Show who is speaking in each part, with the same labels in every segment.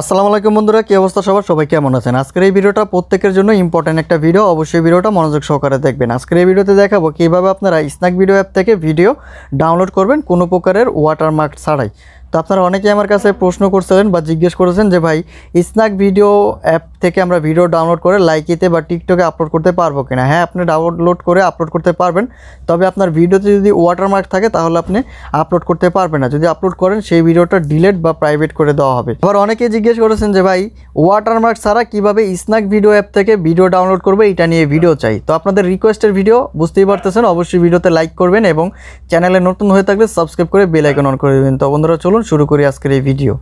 Speaker 1: আসসালামু আলাইকুম বন্ধুরা কি অবস্থা সবার সবাই কেমন আছেন আজকের এই ভিডিওটা প্রত্যেকের জন্য ইম্পর্ট্যান্ট একটা ভিডিও অবশ্যই ভিডিওটা মনোযোগ সহকারে দেখবেন আজকের এই ভিডিওতে দেখাবো কীভাবে আপনারা স্ন্যাক ভিডিও অ্যাপ থেকে ভিডিও ডাউনলোড করবেন কোনো প্রকারের ওয়াটারমার্ক ছাড়াই তো আপনারা অনেকেই আমার কাছে প্রশ্ন করছিলেন বা জিজ্ঞেস করেছেন যে ভাই স্ন্যাক ভিডিও অ্যাপ থেকে আমরা ভিডিও ডাউনলোড করে লাইকিতে বা টিকটকে আপলোড করতে পারবো কিনা হ্যাঁ আপনি ডাউনলোড করে আপলোড করতে পারবেন তবে আপনার ভিডিওতে যদি ওয়াটারমার্ক থাকে তাহলে আপনি আপলোড করতে পারবেন না যদি আপলোড করেন সেই ভিডিওটা ডিলেট বা প্রাইভেট করে দেওয়া হবে আবার অনেকে জিজ্ঞেস করেছেন যে ভাই ওয়াটারমার্ক ছাড়া কিভাবে স্ন্যাক ভিডিও অ্যাপ থেকে ভিডিও ডাউনলোড করবে এটা নিয়ে ভিডিও চাই তো আপনাদের রিকোয়েস্টের ভিডিও বুঝতেই পারতেছেন অবশ্যই ভিডিওতে লাইক করবেন এবং চ্যানেলে নতুন হয়ে থাকলে সাবস্ক্রাইব করে বেল আইকন অন করে দেবেন তো বন্ধুরা চলুন চলুন শুরু করি আজকের এই ভিডিও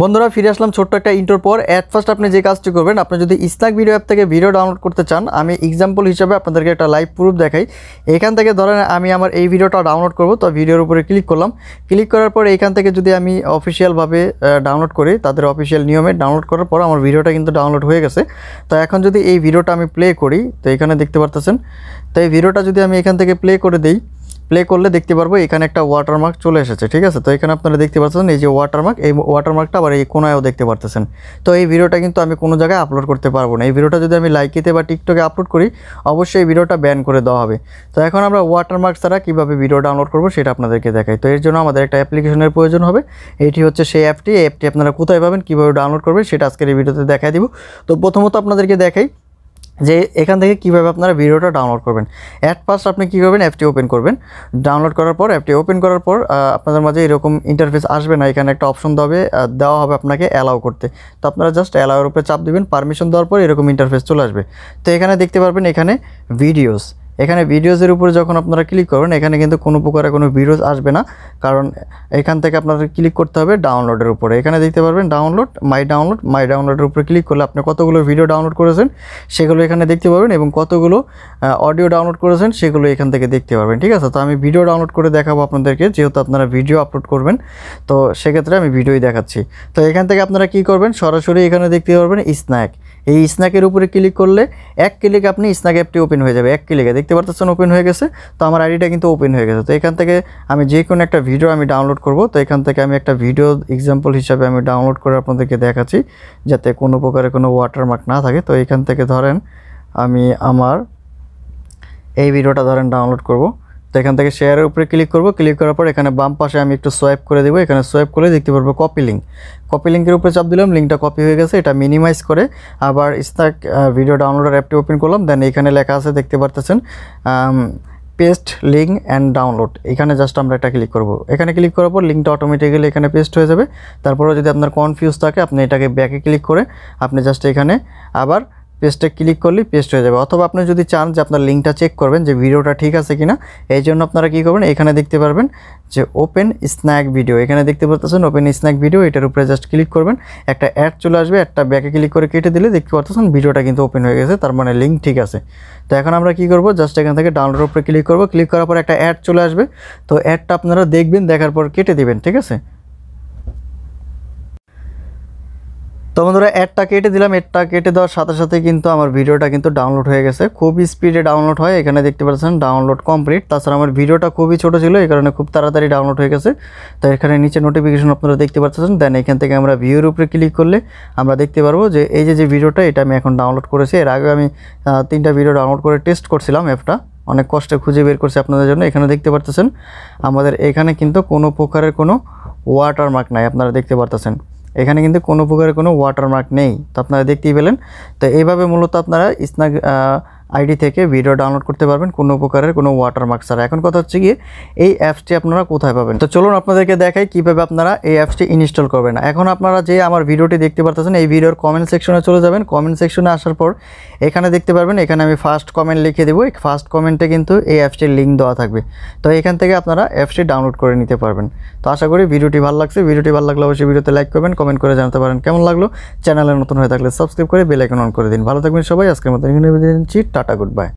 Speaker 1: বন্ধুরা ফিরে আসলাম ছোট্ট একটা ইন্টোর পর অ্যাট ফার্স্ট আপনি যে কাজটি করবেন আপনি যদি ইসলাক ভিডিও অ্যাপ থেকে ভিডিও ডাউনলোড করতে চান আমি এক্সাম্পল হিসেবে আপনাদেরকে একটা লাইভ প্রুফ দেখাই এখান থেকে ধরেন আমি আমার এই ভিডিওটা ডাউনলোড করব তো ভিডিওর উপরে ক্লিক করলাম ক্লিক করার পর এখান থেকে যদি আমি অফিসিয়ালভাবে ডাউনলোড করি তাদের অফিসিয়াল নিয়মে ডাউনলোড করার পর আমার ভিডিওটা কিন্তু ডাউনলোড হয়ে গেছে তো এখন যদি এই ভিডিওটা আমি প্লে করি তো এখানে দেখতে পারতেছেন তো এই ভিডিওটা যদি আমি এখান থেকে প্লে করে দিই প্লে করলে দেখতে পারবো এখানে একটা ওয়াটারমার্ক চলে এসেছে ঠিক আছে তো এখানে আপনারা দেখতে পাচ্ছেন এই যে ওয়াটারমার্ক এই ওয়াটারমার্কটা আবার এই কোনায়ও দেখতে পারতেছেন তো এই ভিডিওটা কিন্তু আমি কোনো জায়গায় আপলোড করতে পারবো না এই ভিডিওটা যদি আমি লাইকেতে বা টিকটকে আপলোড করি অবশ্যই এই ভিডিওটা ব্যান করে দেওয়া হবে তো এখন আমরা ওয়াটারমার্ক ছাড়া কীভাবে ভিডিও ডাউনলোড করবো সেটা আপনাদেরকে দেখাই তো এর জন্য আমাদের একটা অ্যাপ্লিকেশনের প্রয়োজন হবে এটি হচ্ছে সেই অ্যাপটি অ্যাপটি আপনারা কোথায় পাবেন কীভাবে ডাউনলোড করবেন সেটা আজকের এই ভিডিওতে দেখাই দিব তো প্রথমত আপনাদেরকে দেখাই যে এখান থেকে কিভাবে আপনারা ভিডিওটা ডাউনলোড করবেন অ্যাট ফার্স্ট আপনি কী করবেন অ্যাপটি ওপেন করবেন ডাউনলোড করার পর অ্যাপটি ওপেন করার পর আপনাদের মাঝে এরকম ইন্টারফেস আসবে না এখানে একটা অপশন দেবে দেওয়া হবে আপনাকে অ্যালাউ করতে তো আপনারা জাস্ট অ্যালাউয়ের উপরে চাপ দেবেন পারমিশন দেওয়ার পর এরকম ইন্টারফেস চলে আসবে তো এখানে দেখতে পারবেন এখানে ভিডিওস এখানে ভিডিওজের উপরে যখন আপনারা ক্লিক করবেন এখানে কিন্তু কোনো প্রকারে কোনো ভিডিওজ আসবে না কারণ এখান থেকে আপনাদের ক্লিক করতে হবে ডাউনলোডের উপরে এখানে দেখতে পারবেন ডাউনলোড মাই ডাউনলোড মাই ডাউনলোডের উপরে ক্লিক করলে আপনি কতগুলো ভিডিও ডাউনলোড করেছেন সেগুলো এখানে দেখতে পাবেন এবং কতগুলো অডিও ডাউনলোড করেছেন সেগুলো এখান থেকে দেখতে পারবেন ঠিক আছে তো আমি ভিডিও ডাউনলোড করে দেখাবো আপনাদেরকে যেহেতু আপনারা ভিডিও আপলোড করবেন তো সেক্ষেত্রে আমি ভিডিওই দেখাচ্ছি তো এখান থেকে আপনারা কি করবেন সরাসরি এখানে দেখতে পারবেন স্ন্যাক এই স্ন্যাকের উপরে ক্লিক করলে এক ক্লিক আপনি স্ন্যাক অ্যাপটি ওপেন হয়ে যাবে এক ক্লিকে দেখতে পারতেছেন ওপেন হয়ে গেছে তো আমার আইডিটা কিন্তু ওপেন হয়ে গেছে তো এখান থেকে আমি যে কোনো একটা ভিডিও আমি ডাউনলোড করব তো এখান থেকে আমি একটা ভিডিও এক্সাম্পল হিসাবে আমি ডাউনলোড করে আপনাদেরকে দেখাচ্ছি যাতে কোনো প্রকারে কোনো ওয়াটারমার্ক না থাকে তো এখান থেকে ধরেন আমি আমার এই ভিডিওটা ধরেন ডাউনলোড করব তো এখান থেকে শেয়ারের উপরে ক্লিক করব ক্লিক করার পর এখানে বাম পাশে আমি একটু সোয়াইপ করে দেবো এখানে সোয়াইপ করে দেখতে পারবো কপি লিঙ্ক কপি লিঙ্কের উপরে চাপ দিলাম লিঙ্কটা কপি হয়ে গেছে এটা মিনিমাইজ করে আবার স্নাক ভিডিও ডাউনলোডের অ্যাপটি ওপেন করলাম দেন এখানে লেখা আছে দেখতে পারতেছেন পেস্ট লিঙ্ক অ্যান্ড ডাউনলোড এখানে জাস্ট আমরা এটা ক্লিক করব এখানে ক্লিক করার পর লিঙ্কটা অটোমেটিক্যালি এখানে পেস্ট হয়ে যাবে তারপরেও যদি আপনার কনফিউজ থাকে আপনি এটাকে ব্যাকে ক্লিক করে আপনি জাস্ট এখানে আবার পেজটে ক্লিক করলেই পেস্ট হয়ে যাবে অথবা আপনি যদি চান যে আপনার লিঙ্কটা চেক করবেন যে ভিডিওটা ঠিক আছে কিনা এই জন্য আপনারা কী করবেন এখানে দেখতে পারবেন যে ওপেন স্ন্যাক ভিডিও এখানে দেখতে পারতেছেন ওপেন স্ন্যাক ভিডিও এটার উপরে জাস্ট ক্লিক করবেন একটা অ্যাড চলে আসবে একটা ব্যাকে ক্লিক করে কেটে দিলে দেখতে পারতেছেন ভিডিওটা কিন্তু ওপেন হয়ে গেছে তার মানে লিঙ্ক ঠিক আছে তো এখন আমরা কী করবো জাস্ট এখান থেকে ডাউনলোড উপরে ক্লিক করবো ক্লিক করার পর একটা অ্যাড চলে আসবে তো অ্যাডটা আপনারা দেখবেন দেখার পর কেটে দেবেন ঠিক আছে তো বন্ধুরা অ্যাডটা কেটে দিলাম অ্যাডটা কেটে দেওয়ার সাথে সাথে কিন্তু আমার ভিডিওটা কিন্তু ডাউনলোড হয়ে গেছে খুবই স্পিডে ডাউনলোড হয় এখানে দেখতে পাচ্ছেন ডাউনলোড কমপ্লিট তাছাড়া আমার ভিডিওটা খুবই ছোট ছিল এই কারণে খুব তাড়াতাড়ি ডাউনলোড হয়ে গেছে তো এখানে নিচে নোটিফিকেশন আপনারা দেখতে পাচ্ছেন দেন এখান থেকে আমরা ভিউর উপরে ক্লিক করলে আমরা দেখতে পারবো যে এই যে যে ভিডিওটা এটা আমি এখন ডাউনলোড করেছি এর আগে আমি তিনটা ভিডিও ডাউনলোড করে টেস্ট করছিলাম অ্যাপটা অনেক কষ্টে খুঁজে বের করছে আপনাদের জন্য এখানে দেখতে পারতেছেন আমাদের এখানে কিন্তু কোনো প্রকারের কোনো ওয়াটারমার্ক নাই আপনারা দেখতে পারতেছেন এখানে কিন্তু কোনো প্রকারের কোনো ওয়াটারমার্ক নেই তো আপনারা দেখতেই পেলেন তো এইভাবে মূলত আপনারা স্নাগ আইডি থেকে ভিডিও ডাউনলোড করতে পারবেন কোনো প্রকারের কোনো ওয়াটারমার্ক ছাড়া এখন কথা হচ্ছে গিয়ে এই অ্যাপসটি আপনারা কোথায় পাবেন তো চলুন আপনাদেরকে দেখাই কীভাবে আপনারা এই অ্যাপসটি ইনস্টল করবেন এখন আপনারা যে আমার ভিডিওটি দেখতে পারতেছেন এই ভিডিওর কমেন্ট সেকশনে চলে যাবেন কমেন্ট সেকশনে আসার পর এখানে দেখতে পারবেন এখানে আমি ফার্স্ট কমেন্ট লিখে দেবো এই ফার্স্ট কমেন্টে কিন্তু এই অ্যাপসটির লিঙ্ক দেওয়া থাকবে তো এখান থেকে আপনারা অ্যাপসটি ডাউনলোড করে নিতে পারবেন তো আশা করি ভিডিওটি ভালো লাগছে ভিডিওটি ভালো লাগলে অবশ্যই ভিডিওতে লাইক করবেন কমেন্ট করে জানাতে পারেন কেমন লাগলো চ্যানেলে নতুন হয়ে থাকলে সাবস্ক্রাইব করে বেলাইকন অন করে দিন ভালো থাকবেন সবাই আজকের মতো নিচ্ছি টাটা গুড বাই